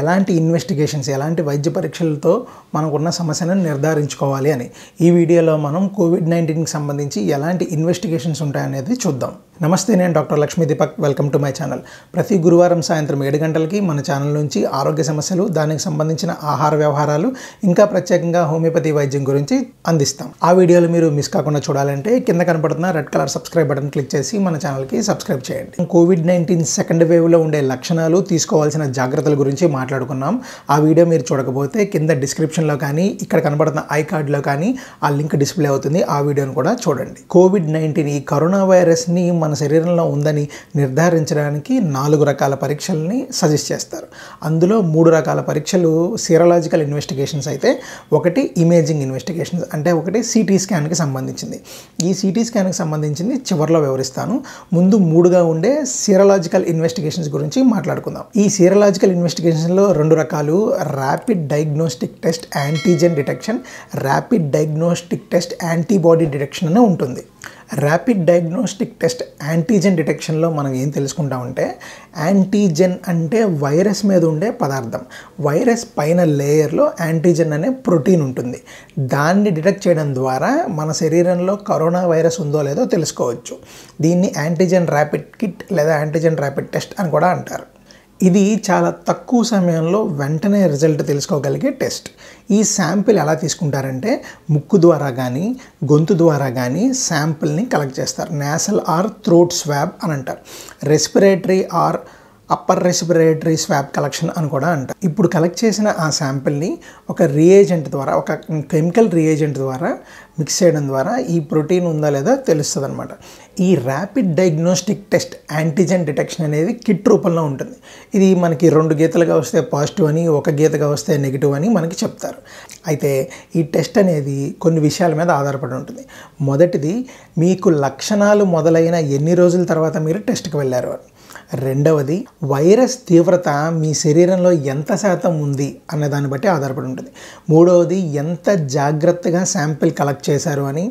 ఎలాంటి ఇన్వెస్టిగేషన్స్ ఎలాంటి వైద్య పరీక్షలతో మనకున్న సమస్యను నిర్ధారించుకోవాలి అని ఈ వీడియోలో మనం కోవిడ్ నైన్టీన్కి సంబంధించి ఎలాంటి ఇన్వెస్టిగేషన్స్ ఉంటాయనేది చూద్దాం నమస్తే నేను doctor Lakshmi Deepak welcome to my channel ప్రతి గురువారం సాయంత్రం ఏడు గంటలకి మన ఛానల్ నుంచి ఆరోగ్య సమస్యలు దానికి సంబంధించిన ఆహార వ్యవహారాలు ఇంకా ప్రత్యేకంగా హోమియోపతి వైద్యం గురించి అందిస్తాం ఆ వీడియోలు మీరు మిస్ కాకుండా చూడాలంటే కింద కనపడుతున్న red colour subscribe button click చేసి మన ఛానల్కి సబ్స్క్రైబ్ చేయండి కోవిడ్ నైన్టీన్ సెకండ్ వేవ్లో ఉండే లక్షణాలు తీసుకోవాల్సిన జాగ్రత్తల గురించి మాట్లాడుకున్నాం ఆ వీడియో మీరు చూడకపోతే కింద డిస్క్రిప్షన్లో కానీ ఇక్కడ కనబడుతున్న ఐ కార్డులో కానీ ఆ లింక్ డిస్ప్లే అవుతుంది ఆ వీడియోను కూడా చూడండి కోవిడ్ నైన్టీన్ ఈ కరోనా వైరస్ని మన శరీరంలో ఉందని నిర్ధారించడానికి నాలుగు రకాల పరీక్షల్ని సజెస్ట్ చేస్తారు అందులో మూడు రకాల పరీక్షలు సీరలాజికల్ ఇన్వెస్టిగేషన్స్ అయితే ఒకటి ఇమేజింగ్ ఇన్వెస్టిగేషన్స్ అంటే ఒకటి సిటీ స్కాన్కి సంబంధించింది ఈ సిటీ స్కాన్కి సంబంధించింది చివరిలో వివరిస్తాను ముందు మూడుగా ఉండే సీరలాజికల్ ఇన్వెస్టిగేషన్స్ గురించి మాట్లాడుకుందాం ఈ సీరలాజికల్ ఇన్వెస్టిగేషన్లో రెండు రకాలు rapid diagnostic test antigen detection rapid diagnostic test antibody detection అని ఉంటుంది ర్యాపిడ్ డయాగ్నోస్టిక్ టెస్ట్ యాంటీజెన్ డిటెక్షన్లో మనం ఏం తెలుసుకుంటామంటే యాంటీజెన్ అంటే వైరస్ మీద ఉండే పదార్థం వైరస్ పైన లేయర్లో యాంటీజెన్ అనే ప్రోటీన్ ఉంటుంది దాన్ని డిటెక్ట్ చేయడం ద్వారా మన శరీరంలో కరోనా వైరస్ ఉందో లేదో తెలుసుకోవచ్చు దీన్ని యాంటీజెన్ ర్యాపిడ్ కిట్ లేదా యాంటీజెన్ ర్యాపిడ్ టెస్ట్ అని కూడా అంటారు ఇది చాలా తక్కువ సమయంలో వెంటనే రిజల్ట్ తెలుసుకోగలిగే టెస్ట్ ఈ శాంపిల్ ఎలా తీసుకుంటారంటే ముక్కు ద్వారా కానీ గొంతు ద్వారా కానీ శాంపిల్ని కలెక్ట్ చేస్తారు నేసల్ ఆర్ థ్రోట్ స్వాబ్ అని అంటారు respiratory or upper respiratory swab collection అని కూడా అంటారు ఇప్పుడు కలెక్ట్ చేసిన ఆ శాంపిల్ని ఒక రియేజెంట్ ద్వారా ఒక కెమికల్ రియేజెంట్ ద్వారా మిక్స్ చేయడం ద్వారా ఈ ప్రోటీన్ ఉందా లేదా తెలుస్తుంది అనమాట ఈ rapid diagnostic test antigen detection అనేది కిట్ రూపంలో ఉంటుంది ఇది మనకి రెండు గీతలుగా వస్తే పాజిటివ్ అని ఒక గీతగా వస్తే నెగిటివ్ అని మనకి చెప్తారు అయితే ఈ టెస్ట్ అనేది కొన్ని విషయాల మీద ఆధారపడి ఉంటుంది మొదటిది మీకు లక్షణాలు మొదలైన ఎన్ని రోజుల తర్వాత మీరు టెస్ట్కి వెళ్ళారు అని రెండవది వైరస్ తీవ్రత మీ శరీరంలో ఎంత శాతం ఉంది అనే దాన్ని బట్టి ఆధారపడి ఉంటుంది మూడవది ఎంత జాగ్రత్తగా శాంపిల్ కలెక్ట్ చేశారు అని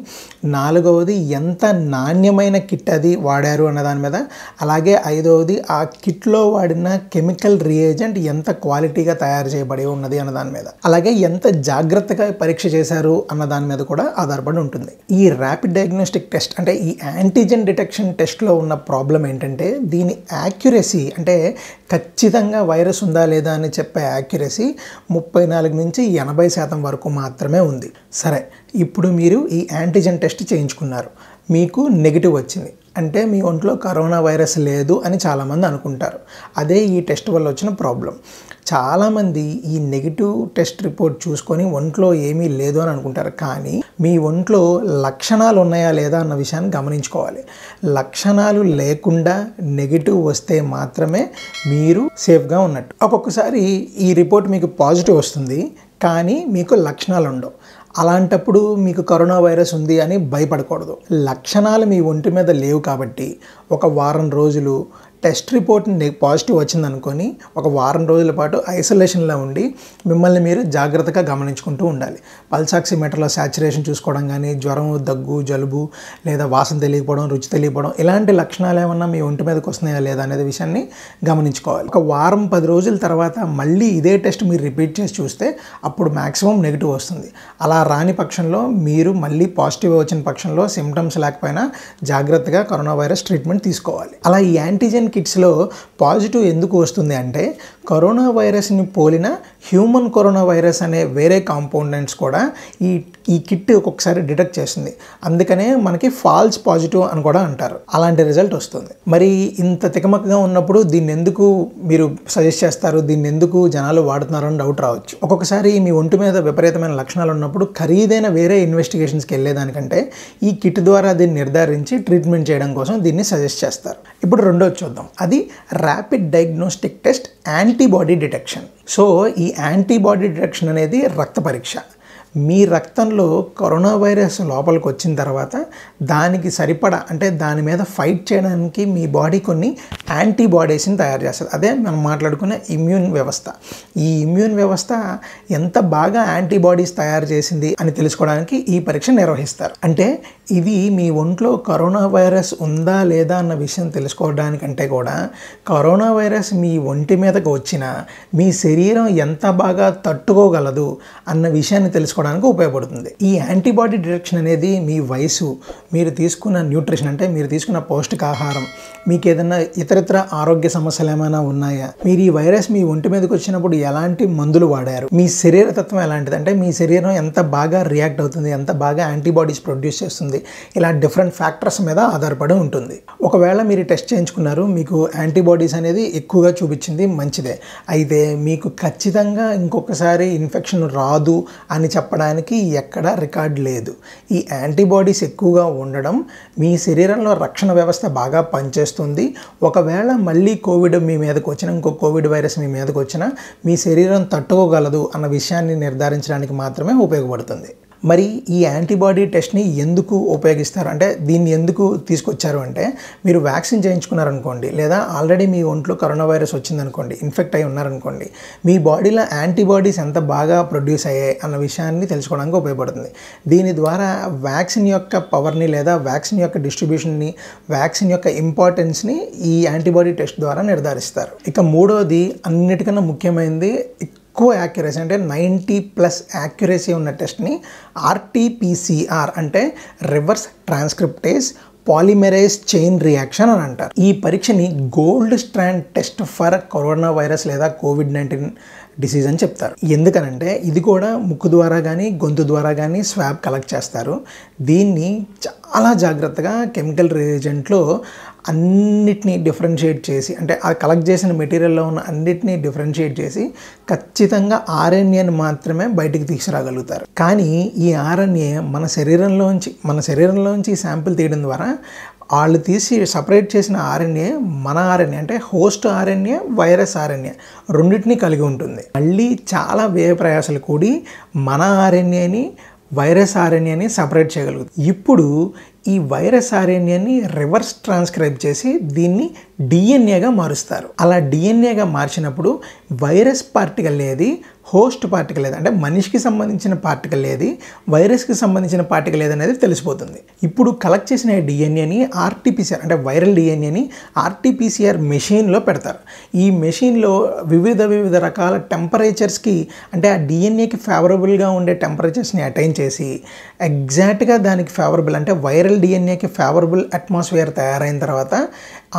నాలుగవది ఎంత నాణ్యమైన కిట్ అది వాడారు అన్న దాని మీద అలాగే ఐదవది ఆ కిట్లో వాడిన కెమికల్ రియేజెంట్ ఎంత క్వాలిటీగా తయారు చేయబడి ఉన్నది అన్న దాని మీద అలాగే ఎంత జాగ్రత్తగా పరీక్ష చేశారు అన్న దాని మీద కూడా ఆధారపడి ఉంటుంది ఈ ర్యాపిడ్ డయాగ్నోస్టిక్ టెస్ట్ అంటే ఈ యాంటీజెన్ డిటెక్షన్ టెస్ట్లో ఉన్న ప్రాబ్లం ఏంటంటే దీని యాక్యురసీ అంటే ఖచ్చితంగా వైరస్ ఉందా లేదా అని చెప్పే యాక్యురసీ ముప్పై నాలుగు నుంచి ఎనభై శాతం వరకు మాత్రమే ఉంది సరే ఇప్పుడు మీరు ఈ యాంటీజెన్ టెస్ట్ చేయించుకున్నారు మీకు నెగిటివ్ వచ్చింది అంటే మీ ఒంట్లో కరోనా వైరస్ లేదు అని చాలామంది అనుకుంటారు అదే ఈ టెస్ట్ వల్ల వచ్చిన ప్రాబ్లం చాలామంది ఈ నెగిటివ్ టెస్ట్ రిపోర్ట్ చూసుకొని ఒంట్లో ఏమీ లేదు అని అనుకుంటారు కానీ మీ ఒంట్లో లక్షణాలు ఉన్నాయా లేదా అన్న విషయాన్ని గమనించుకోవాలి లక్షణాలు లేకుండా నెగిటివ్ వస్తే మాత్రమే మీరు సేఫ్గా ఉన్నట్టు ఒక్కొక్కసారి ఈ రిపోర్ట్ మీకు పాజిటివ్ వస్తుంది కానీ మీకు లక్షణాలు ఉండవు అలాంటప్పుడు మీకు కరోనా వైరస్ ఉంది అని భయపడకూడదు లక్షణాలు మీ ఒంటి మీద లేవు కాబట్టి ఒక వారం రోజులు టెస్ట్ రిపోర్ట్ పాజిటివ్ వచ్చిందనుకొని ఒక వారం రోజుల పాటు ఐసోలేషన్లో ఉండి మిమ్మల్ని మీరు జాగ్రత్తగా గమనించుకుంటూ ఉండాలి పల్సాక్సిమీటర్లో శాచురేషన్ చూసుకోవడం కానీ జ్వరం దగ్గు జలుబు లేదా వాసన తెలియకపోవడం రుచి తెలియకపోవడం ఇలాంటి లక్షణాలు ఏమన్నా మీ ఒంటి మీదకి వస్తున్నాయా లేదా అనేది విషయాన్ని గమనించుకోవాలి ఒక వారం పది రోజుల తర్వాత మళ్ళీ ఇదే టెస్ట్ మీరు రిపీట్ చేసి చూస్తే అప్పుడు మ్యాక్సిమం నెగిటివ్ వస్తుంది అలా రాని పక్షంలో మీరు మళ్ళీ పాజిటివ్ వచ్చిన పక్షంలో సిమ్టమ్స్ లేకపోయినా జాగ్రత్తగా కరోనా వైరస్ ట్రీట్మెంట్ తీసుకోవాలి అలా ఈ యాంటీజెన్ కిట్స్లో పాజిటివ్ ఎందుకు వస్తుంది అంటే కరోనా వైరస్ని పోలిన హ్యూమన్ కరోనా వైరస్ అనే వేరే కాంపౌండెంట్స్ కూడా ఈ ఈ కిట్ ఒక్కొక్కసారి డిటెక్ట్ చేస్తుంది అందుకనే మనకి ఫాల్స్ పాజిటివ్ అని కూడా అంటారు అలాంటి రిజల్ట్ వస్తుంది మరి ఇంత తికమకగా ఉన్నప్పుడు దీన్ని ఎందుకు మీరు సజెస్ట్ చేస్తారు దీన్ని ఎందుకు జనాలు వాడుతున్నారు అని డౌట్ రావచ్చు ఒక్కొక్కసారి మీ ఒంటి మీద విపరీతమైన లక్షణాలు ఉన్నప్పుడు ఖరీదైన వేరే ఇన్వెస్టిగేషన్స్కి వెళ్ళేదానికంటే ఈ కిట్ ద్వారా దీన్ని నిర్ధారించి ట్రీట్మెంట్ చేయడం కోసం దీన్ని సజెస్ట్ చేస్తారు ఇప్పుడు రెండోది చూద్దాం అది rapid diagnostic test antibody detection so ఈ యాంటీబాడీ డిటెక్షన్ అనేది రక్త పరీక్ష మీ రక్తంలో కరోనా వైరస్ లోపలికి వచ్చిన తర్వాత దానికి సరిపడా అంటే దాని మీద ఫైట్ చేయడానికి మీ బాడీ కొన్ని యాంటీబాడీస్ని తయారు చేస్తుంది అదే మనం మాట్లాడుకున్న ఇమ్యూన్ వ్యవస్థ ఈ ఇమ్యూన్ వ్యవస్థ ఎంత బాగా యాంటీబాడీస్ తయారు చేసింది అని తెలుసుకోవడానికి ఈ పరీక్ష నిర్వహిస్తారు అంటే ఇది మీ ఒంట్లో కరోనా వైరస్ ఉందా లేదా అన్న విషయం తెలుసుకోవడానికంటే కూడా కరోనా వైరస్ మీ ఒంటి మీదకు వచ్చినా మీ శరీరం ఎంత బాగా తట్టుకోగలదు అన్న విషయాన్ని తెలుసుకోవడానికి తీసుకోవడానికి ఉపయోగపడుతుంది ఈ యాంటీబాడీ డిటెక్షన్ అనేది మీ వయసు మీరు తీసుకున్న న్యూట్రిషన్ అంటే మీరు తీసుకున్న పౌష్టికాహారం మీకు ఏదైనా ఇతరత్ర ఆరోగ్య సమస్యలు ఏమైనా ఉన్నాయా మీరు ఈ వైరస్ మీ ఒంటి మీదకి వచ్చినప్పుడు ఎలాంటి మందులు వాడారు మీ శరీర తత్వం ఎలాంటిది అంటే మీ శరీరం ఎంత బాగా రియాక్ట్ అవుతుంది ఎంత బాగా యాంటీబాడీస్ ప్రొడ్యూస్ చేస్తుంది ఇలా డిఫరెంట్ ఫ్యాక్టర్స్ మీద ఆధారపడి ఉంటుంది ఒకవేళ మీరు టెస్ట్ చేయించుకున్నారు మీకు యాంటీబాడీస్ అనేది ఎక్కువగా చూపించింది మంచిదే అయితే మీకు ఖచ్చితంగా ఇంకొకసారి ఇన్ఫెక్షన్ రాదు అని చెప్ప చెప్పడానికి ఎక్కడ రికార్డ్ లేదు ఈ యాంటీబాడీస్ ఎక్కువగా ఉండడం మీ శరీరంలో రక్షణ వ్యవస్థ బాగా పనిచేస్తుంది ఒకవేళ మళ్ళీ కోవిడ్ మీ మీదకి వచ్చిన ఇంకో కోవిడ్ వైరస్ మీ మీదకి వచ్చినా మీ శరీరం తట్టుకోగలదు అన్న విషయాన్ని నిర్ధారించడానికి మాత్రమే ఉపయోగపడుతుంది మరి ఈ యాంటీబాడీ టెస్ట్ని ఎందుకు ఉపయోగిస్తారు అంటే దీన్ని ఎందుకు తీసుకొచ్చారు అంటే మీరు వ్యాక్సిన్ చేయించుకున్నారనుకోండి లేదా ఆల్రెడీ మీ ఒంట్లో కరోనా వైరస్ వచ్చిందనుకోండి ఇన్ఫెక్ట్ అయి ఉన్నారనుకోండి మీ బాడీలో యాంటీబాడీస్ ఎంత బాగా ప్రొడ్యూస్ అయ్యాయి అన్న విషయాన్ని తెలుసుకోవడానికి ఉపయోగపడుతుంది దీని ద్వారా వ్యాక్సిన్ యొక్క పవర్ని లేదా వ్యాక్సిన్ యొక్క డిస్ట్రిబ్యూషన్ని వ్యాక్సిన్ యొక్క ఇంపార్టెన్స్ని ఈ యాంటీబాడీ టెస్ట్ ద్వారా నిర్ధారిస్తారు ఇక మూడవది అన్నిటికన్నా ముఖ్యమైనది ఎక్కువ యాక్యురసీ అంటే నైంటీ ప్లస్ యాక్యురసీ ఉన్న టెస్ట్ని ఆర్టీపీసీఆర్ అంటే reverse transcriptase polymerase chain reaction అని అంటారు ఈ పరీక్షని gold standard test for corona virus లేదా కోవిడ్ నైన్టీన్ డిసీజ్ అని చెప్తారు ఎందుకనంటే ఇది కూడా ముక్కు ద్వారా కానీ గొంతు ద్వారా కానీ స్వాబ్ కలెక్ట్ చేస్తారు దీన్ని చాలా జాగ్రత్తగా కెమికల్ రియేజెంట్లో అన్నిటినీ డిఫరెన్షియేట్ చేసి అంటే ఆ కలెక్ట్ చేసిన మెటీరియల్లో ఉన్న అన్నిటినీ డిఫరెన్షియేట్ చేసి ఖచ్చితంగా ఆర్ఎన్ఏని మాత్రమే బయటికి తీసుకురాగలుగుతారు కానీ ఈ ఆర్ఎన్ఏ మన శరీరంలోంచి మన శరీరంలోంచి శాంపిల్ తీయడం ద్వారా వాళ్ళు తీసి సపరేట్ చేసిన ఆర్ఎన్ఏ మన ఆర్ఎన్ఏ అంటే హోస్ట్ ఆర్ఎన్ఏ వైరస్ ఆర్ఎన్ఏ రెండింటిని కలిగి ఉంటుంది మళ్ళీ చాలా వ్యయ ప్రయాసాలు కూడి మన ఆర్ఎన్ఏని వైరస్ ఆర్ఎన్ఏని సపరేట్ చేయగలుగుతుంది ఇప్పుడు ఈ వైరస్ ఆర్ఎన్ఏని రివర్స్ ట్రాన్స్క్రైబ్ చేసి దీన్ని డిఎన్ఏగా మారుస్తారు అలా డిఎన్ఏగా మార్చినప్పుడు వైరస్ పార్టికల్ ఏది హోస్ట్ పార్టికల్ ఏది అంటే మనిషికి సంబంధించిన పార్టికల్ ఏది వైరస్కి సంబంధించిన పార్టికల్ ఏదనేది అనేది తెలిసిపోతుంది ఇప్పుడు కలెక్ట్ చేసిన డిఎన్ఏని ఆర్టీపీసీఆర్ అంటే వైరల్ డిఎన్ఏని ఆర్టీపీసీఆర్ మెషిన్లో పెడతారు ఈ మెషిన్లో వివిధ వివిధ రకాల టెంపరేచర్స్కి అంటే ఆ డిఎన్ఏకి ఫేవరబుల్గా ఉండే టెంపరేచర్స్ని అటైన్ చేసి ఎగ్జాక్ట్గా దానికి ఫేవరబుల్ అంటే వైరల్ వైరల్ డిఎన్ఏకి ఫేవరబుల్ అట్మాస్ఫియర్ తయారైన తర్వాత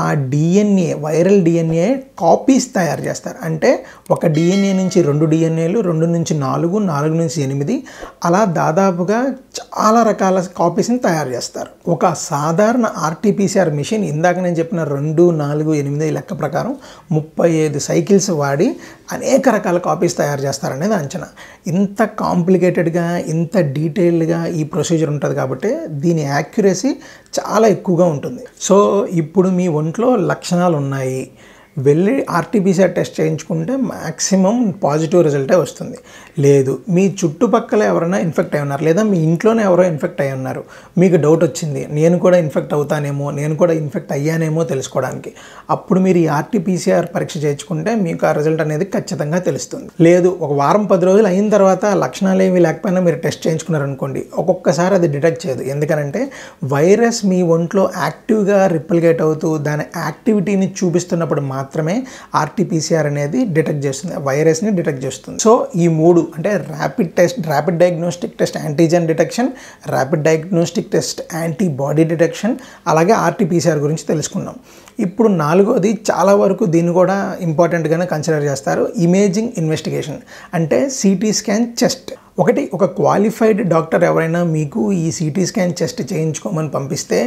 ఆ డిఎన్ఏ వైరల్ డిఎన్ఏ కాపీస్ తయారు చేస్తారు అంటే ఒక డిఎన్ఏ నుంచి రెండు డిఎన్ఏలు రెండు నుంచి నాలుగు నాలుగు నుంచి ఎనిమిది అలా దాదాపుగా చాలా రకాల కాపీస్ని తయారు చేస్తారు ఒక సాధారణ ఆర్టీపీసీఆర్ మిషన్ ఇందాక నేను చెప్పిన రెండు నాలుగు ఎనిమిది లెక్క ప్రకారం ముప్పై ఐదు సైకిల్స్ వాడి అనేక రకాల కాపీస్ తయారు చేస్తారనేది అంచనా ఇంత కాంప్లికేటెడ్గా ఇంత డీటెయిల్డ్గా ఈ ప్రొసీజర్ ఉంటుంది కాబట్టి దీని యాక్యురసీ చాలా ఎక్కువగా ఉంటుంది సో ఇప్పుడు మీ ఒంట్లో లక్షణాలు ఉన్నాయి వెళ్ళి ఆర్టీపీసీఆర్ టెస్ట్ చేయించుకుంటే మ్యాక్సిమం పాజిటివ్ రిజల్టే వస్తుంది లేదు మీ చుట్టుపక్కల ఎవరైనా ఇన్ఫెక్ట్ అయి ఉన్నారు లేదా మీ ఇంట్లోనే ఎవరో ఇన్ఫెక్ట్ అయి ఉన్నారు మీకు డౌట్ వచ్చింది నేను కూడా ఇన్ఫెక్ట్ అవుతానేమో నేను కూడా ఇన్ఫెక్ట్ అయ్యానేమో తెలుసుకోవడానికి అప్పుడు మీరు ఈ ఆర్టీపీసీఆర్ పరీక్ష చేయించుకుంటే మీకు ఆ రిజల్ట్ అనేది ఖచ్చితంగా తెలుస్తుంది లేదు ఒక వారం పది రోజులు అయిన తర్వాత లక్షణాలు ఏమీ లేకపోయినా మీరు టెస్ట్ చేయించుకున్నారనుకోండి ఒక్కొక్కసారి అది డిటెక్ట్ చేయదు ఎందుకనంటే వైరస్ మీ ఒంట్లో యాక్టివ్గా రిప్లికేట్ అవుతూ దాని యాక్టివిటీని చూపిస్తున్నప్పుడు మాత్రం మాత్రమే ఆర్టీపీసీఆర్ అనేది డిటెక్ట్ చేస్తుంది వైరస్ని డిటెక్ట్ చేస్తుంది సో ఈ మూడు అంటే rapid test rapid diagnostic test antigen detection rapid diagnostic test antibody detection అలాగే ఆర్టీపీసీఆర్ గురించి తెలుసుకున్నాం ఇప్పుడు నాలుగోది చాలా వరకు దీన్ని కూడా ఇంపార్టెంట్గానే కన్సిడర్ చేస్తారు ఇమేజింగ్ ఇన్వెస్టిగేషన్ అంటే సిటీ స్కాన్ చెస్ట్ ఒకటి ఒక క్వాలిఫైడ్ డాక్టర్ ఎవరైనా మీకు ఈ సిటీ స్కాన్ చెస్ట్ చేయించుకోమని పంపిస్తే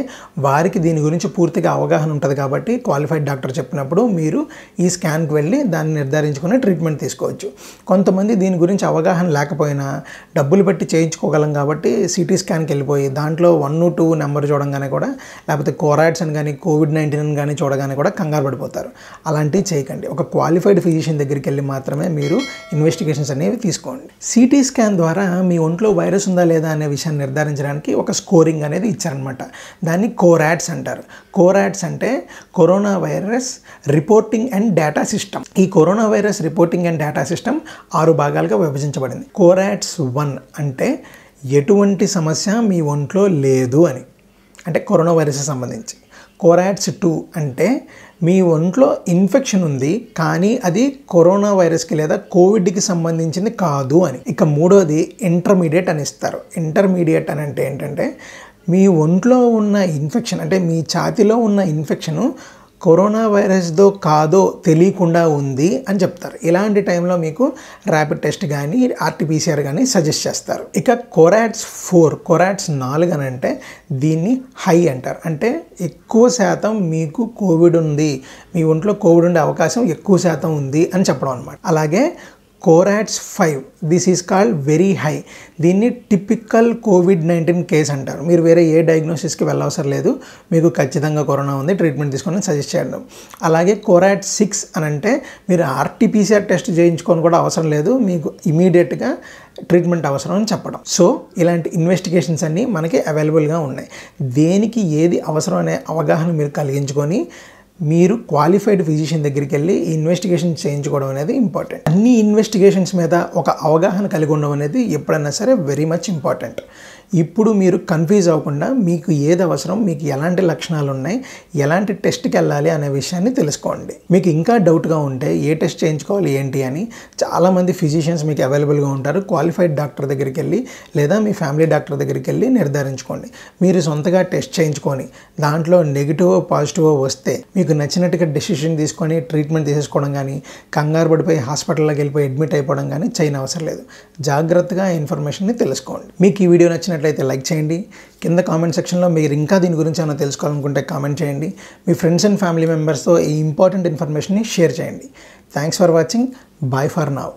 వారికి దీని గురించి పూర్తిగా అవగాహన ఉంటుంది కాబట్టి క్వాలిఫైడ్ డాక్టర్ చెప్పినప్పుడు మీరు ఈ స్కాన్కి వెళ్ళి దాన్ని నిర్ధారించుకుని ట్రీట్మెంట్ తీసుకోవచ్చు కొంతమంది దీని గురించి అవగాహన లేకపోయినా డబ్బులు పెట్టి చేయించుకోగలం కాబట్టి సిటీ స్కాన్కి వెళ్ళిపోయి దాంట్లో వన్ టూ నెంబర్ చూడంగానే కూడా లేకపోతే కోరాయిడ్స్ అని కానీ కోవిడ్ నైన్టీన్ అని కానీ చూడగానే కూడా కంగారు పడిపోతారు అలాంటివి చేయకండి ఒక క్వాలిఫైడ్ ఫిజిషియన్ దగ్గరికి వెళ్ళి మాత్రమే మీరు ఇన్వెస్టిగేషన్స్ అనేవి తీసుకోండి సిటీ స్కాన్ ద్వారా మీ ఒంట్లో వైరస్ ఉందా లేదా అనే విషయాన్ని నిర్ధారించడానికి ఒక స్కోరింగ్ అనేది ఇచ్చారనమాట దాన్ని కోరాడ్స్ అంటారు కోరాడ్స్ అంటే corona virus reporting and data system ఈ corona virus reporting and data system ఆరు భాగాలుగా విభజించబడింది కోరాట్స్ వన్ అంటే ఎటువంటి సమస్య మీ ఒంట్లో లేదు అని అంటే కరోనా వైరస్ సంబంధించి కోరాట్స్ టూ అంటే మీ ఒంట్లో ఇన్ఫెక్షన్ ఉంది కానీ అది కరోనా వైరస్కి లేదా కోవిడ్కి సంబంధించింది కాదు అని ఇక మూడోది ఇంటర్మీడియట్ అని ఇస్తారు ఇంటర్మీడియట్ అని అంటే ఏంటంటే మీ ఒంట్లో ఉన్న ఇన్ఫెక్షన్ అంటే మీ ఛాతిలో ఉన్న ఇన్ఫెక్షను కరోనా వైరస్దో కాదో తెలియకుండా ఉంది అని చెప్తారు ఇలాంటి టైంలో మీకు ర్యాపిడ్ టెస్ట్ కానీ ఆర్టీపీసీఆర్ కానీ సజెస్ట్ చేస్తారు ఇక కొరాట్స్ ఫోర్ కొరాట్స్ నాలుగు అని అంటే దీన్ని హై అంటారు అంటే ఎక్కువ శాతం మీకు కోవిడ్ ఉంది మీ ఒంట్లో కోవిడ్ ఉండే అవకాశం ఎక్కువ శాతం ఉంది అని చెప్పడం అనమాట అలాగే CORADS five this is called very high దీన్ని టిపికల్ కోవిడ్ నైన్టీన్ కేస్ అంటారు మీరు వేరే ఏ డయాగ్నోసిస్కి వెళ్ళవసరం లేదు మీకు ఖచ్చితంగా కరోనా ఉంది ట్రీట్మెంట్ తీసుకొని సజెస్ట్ చేయడం అలాగే కోరాట్ సిక్స్ అని అంటే మీరు ఆర్టీపీసీఆర్ టెస్ట్ చేయించుకొని కూడా అవసరం లేదు మీకు ఇమీడియట్గా ట్రీట్మెంట్ అవసరం అని చెప్పడం సో ఇలాంటి ఇన్వెస్టిగేషన్స్ అన్నీ మనకి అవైలబుల్గా ఉన్నాయి దేనికి ఏది అవసరం అనే అవగాహన మీరు కలిగించుకొని మీరు క్వాలిఫైడ్ ఫిజిషియన్ దగ్గరికి వెళ్ళి ఇన్వెస్టిగేషన్ చేయించుకోవడం అనేది ఇంపార్టెంట్ అన్ని ఇన్వెస్టిగేషన్స్ మీద ఒక అవగాహన కలిగి ఉండడం అనేది ఎప్పుడైనా సరే వెరీ మచ్ ఇంపార్టెంట్ ఇప్పుడు మీరు కన్ఫ్యూజ్ అవ్వకుండా మీకు ఏది అవసరం మీకు ఎలాంటి లక్షణాలు ఉన్నాయి ఎలాంటి టెస్ట్కి వెళ్ళాలి అనే విషయాన్ని తెలుసుకోండి మీకు ఇంకా డౌట్గా ఉంటే ఏ టెస్ట్ చేయించుకోవాలి ఏంటి అని చాలామంది ఫిజిషియన్స్ మీకు అవైలబుల్గా ఉంటారు క్వాలిఫైడ్ డాక్టర్ దగ్గరికి వెళ్ళి లేదా మీ ఫ్యామిలీ డాక్టర్ దగ్గరికి వెళ్ళి నిర్ధారించుకోండి మీరు సొంతగా టెస్ట్ చేయించుకొని దాంట్లో నెగిటివ్ పాజిటివ్ వస్తే మీకు నచ్చినట్టుగా డెసిషన్ తీసుకొని ట్రీట్మెంట్ తీసేసుకోవడం కానీ కంగారు పడిపోయి హాస్పిటల్లోకి వెళ్ళిపోయి అడ్మిట్ అయిపోవడం కానీ చేయనవసరం లేదు జాగ్రత్తగా ఇన్ఫర్మేషన్ని తెలుసుకోండి మీకు ఈ వీడియో నచ్చినట్టు నచ్చినట్లయితే లైక్ చేయండి కింద కామెంట్ సెక్షన్లో మీరు ఇంకా దీని గురించి ఏమైనా తెలుసుకోవాలనుకుంటే కామెంట్ చేయండి మీ ఫ్రెండ్స్ అండ్ ఫ్యామిలీ మెంబర్స్తో ఈ ఇంపార్టెంట్ ఇన్ఫర్మేషన్ని షేర్ చేయండి thanks for watching bye for now